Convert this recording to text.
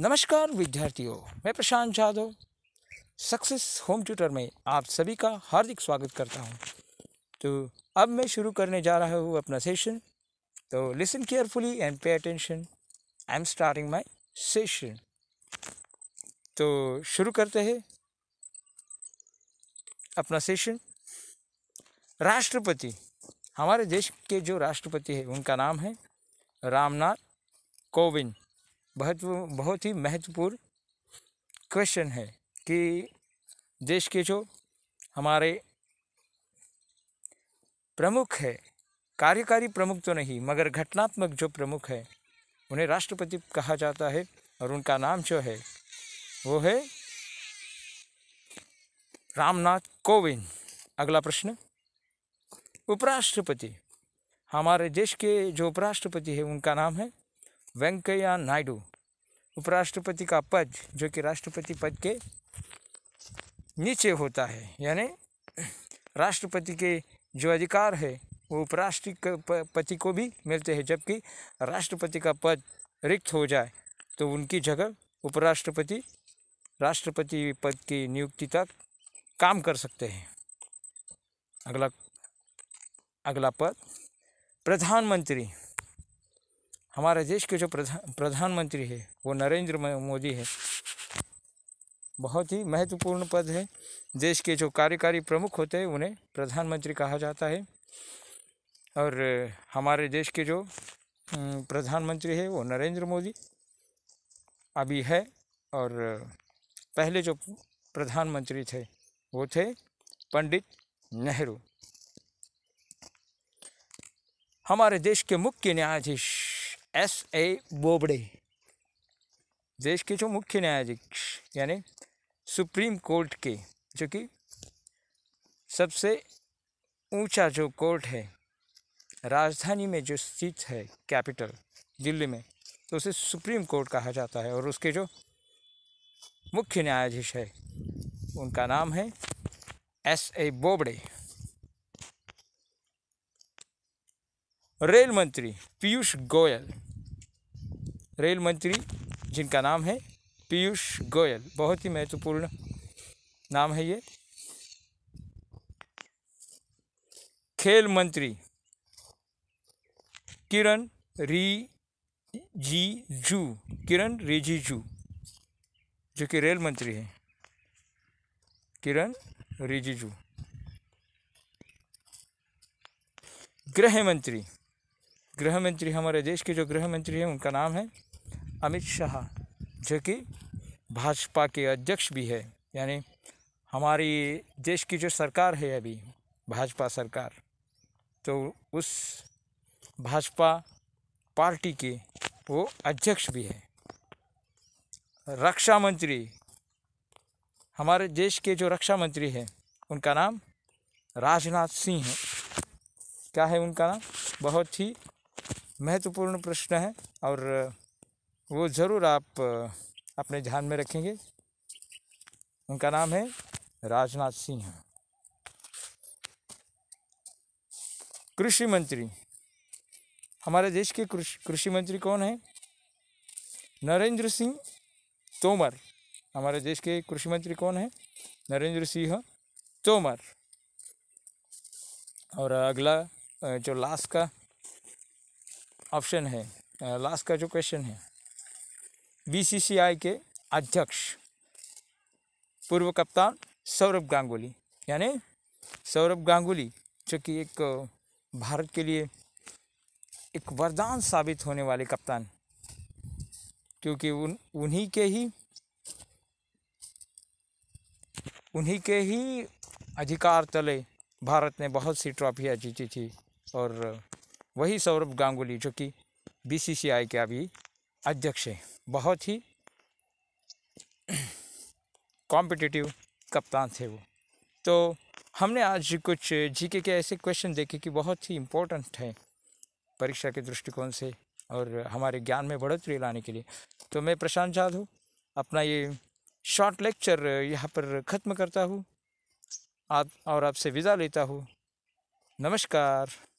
नमस्कार विद्यार्थियों मैं Prashant Jadhav success home tutor में आप सभी का हार्दिक स्वागत करता हूं। तो अब मैं शुरू करने जा रहा हूं अपना सेशन तो listen carefully and pay attention I am starting my session तो शुरू करते हैं अपना सेशन राष्ट्रपति हमारे देश के जो राष्ट्रपति है उनका नाम है रामनाथ कोविंद बहुत बहुत ही महत्वपूर्ण क्वेश्चन है कि देश के जो हमारे प्रमुख है कार्यकारी प्रमुख तो नहीं मगर घटनात्मक जो प्रमुख है उन्हें राष्ट्रपति कहा जाता है और उनका नाम जो है वो है रामनाथ कोविंद अगला प्रश्न उपराष्ट्रपति हमारे देश के जो उपराष्ट्रपति है उनका नाम है वेंकैया नायडू उपराष्ट्रपति का पद जो कि राष्ट्रपति पद के नीचे होता है यानी राष्ट्रपति के जो अधिकार है वो उपराष्ट्रपति को भी मिलते हैं जबकि राष्ट्रपति का पद रिक्त हो जाए तो उनकी जगह उपराष्ट्रपति राष्ट्रपति पद की नियुक्ति तक काम कर सकते हैं अगला अगला पद प्रधानमंत्री हमारे देश के जो प्रधान प्रधानमंत्री है वो नरेंद्र मोदी है बहुत ही महत्वपूर्ण पद है देश के जो कार्यकारी प्रमुख होते हैं उन्हें प्रधानमंत्री कहा जाता है और हमारे देश के जो प्रधानमंत्री है वो नरेंद्र मोदी अभी है और पहले जो प्रधानमंत्री थे वो थे पंडित नेहरू हमारे देश के मुख्य न्यायाधीश एस ए बोबडे देश के जो मुख्य न्यायाधीश यानी सुप्रीम कोर्ट के जो कि सबसे ऊंचा जो कोर्ट है राजधानी में जो स्थित है कैपिटल दिल्ली में तो उसे सुप्रीम कोर्ट कहा जाता है और उसके जो मुख्य न्यायाधीश है उनका नाम है एस ए बोबड़े रेल मंत्री पीयूष गोयल रेल मंत्री जिनका नाम है पीयूष गोयल बहुत ही महत्वपूर्ण नाम है ये खेल मंत्री किरण जू किरण रिजिजू जो कि रेल मंत्री है किरण रिजिजू गृह मंत्री गृह मंत्री हमारे देश के जो गृह मंत्री हैं उनका नाम है अमित शाह जो कि भाजपा के अध्यक्ष भी है यानी हमारी देश की जो सरकार है अभी भाजपा सरकार तो उस भाजपा पार्टी के वो अध्यक्ष भी है रक्षा मंत्री हमारे देश के जो रक्षा मंत्री हैं उनका नाम राजनाथ सिंह है क्या है उनका नाम बहुत ही महत्वपूर्ण प्रश्न है और वो ज़रूर आप अपने ध्यान में रखेंगे उनका नाम है राजनाथ सिंह कृषि मंत्री हमारे देश के कृषि मंत्री कौन है नरेंद्र सिंह तोमर हमारे देश के कृषि मंत्री कौन है नरेंद्र सिंह तोमर और अगला जो लास्ट का ऑप्शन है लास्ट का जो क्वेश्चन है बीसीसीआई के अध्यक्ष पूर्व कप्तान सौरभ गांगुली यानी सौरभ गांगुली जो कि एक भारत के लिए एक वरदान साबित होने वाले कप्तान क्योंकि उन उन्हीं के ही उन्हीं के ही अधिकार तले भारत ने बहुत सी ट्रॉफियाँ जीती थी और वही सौरभ गांगुली जो कि बीसीसीआई के अभी अध्यक्ष हैं बहुत ही कॉम्पिटिटिव कप्तान थे वो तो हमने आज कुछ जीके के ऐसे क्वेश्चन देखे कि बहुत ही इम्पोर्टेंट हैं परीक्षा के दृष्टिकोण से और हमारे ज्ञान में बढ़ोतरी लाने के लिए तो मैं प्रशांत जाधव अपना ये शॉर्ट लेक्चर यहाँ पर ख़त्म करता हूँ आप और आपसे विदा लेता हूँ नमस्कार